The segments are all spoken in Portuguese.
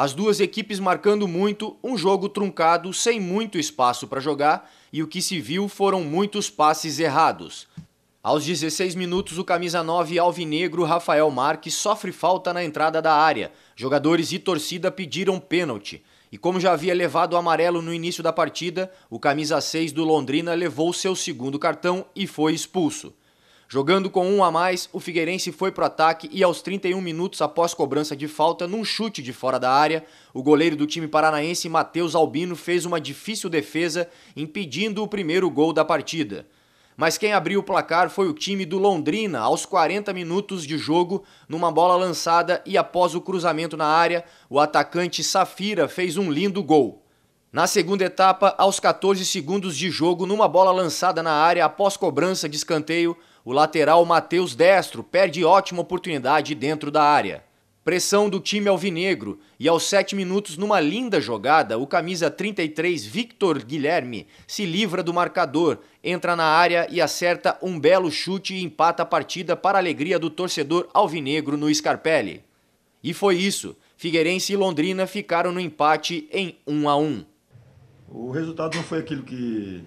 As duas equipes marcando muito, um jogo truncado, sem muito espaço para jogar, e o que se viu foram muitos passes errados. Aos 16 minutos, o camisa 9 alvinegro Rafael Marques sofre falta na entrada da área. Jogadores e torcida pediram pênalti. E como já havia levado o amarelo no início da partida, o camisa 6 do Londrina levou seu segundo cartão e foi expulso. Jogando com um a mais, o Figueirense foi pro ataque e aos 31 minutos após cobrança de falta, num chute de fora da área, o goleiro do time paranaense Matheus Albino fez uma difícil defesa, impedindo o primeiro gol da partida. Mas quem abriu o placar foi o time do Londrina, aos 40 minutos de jogo, numa bola lançada e após o cruzamento na área, o atacante Safira fez um lindo gol. Na segunda etapa, aos 14 segundos de jogo, numa bola lançada na área após cobrança de escanteio, o lateral Matheus Destro perde ótima oportunidade dentro da área. Pressão do time alvinegro e aos 7 minutos, numa linda jogada, o camisa 33 Victor Guilherme se livra do marcador, entra na área e acerta um belo chute e empata a partida para a alegria do torcedor alvinegro no Scarpelli. E foi isso. Figueirense e Londrina ficaram no empate em 1 a 1. O resultado não foi aquilo que,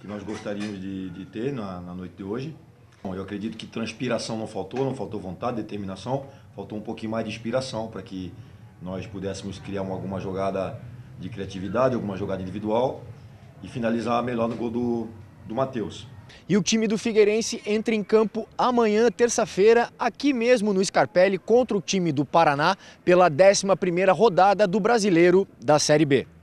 que nós gostaríamos de, de ter na, na, noite de hoje. Bom, eu acredito que transpiração não faltou, não faltou vontade, determinação, faltou um pouquinho mais de inspiração para que nós pudéssemos criar uma, alguma jogada de criatividade, alguma jogada individual e finalizar melhor no gol do, do Matheus. E o time do Figueirense entra em campo amanhã, terça-feira, aqui mesmo no Scarpelli, contra o time do Paraná, pela 11 rodada do Brasileiro da Série B.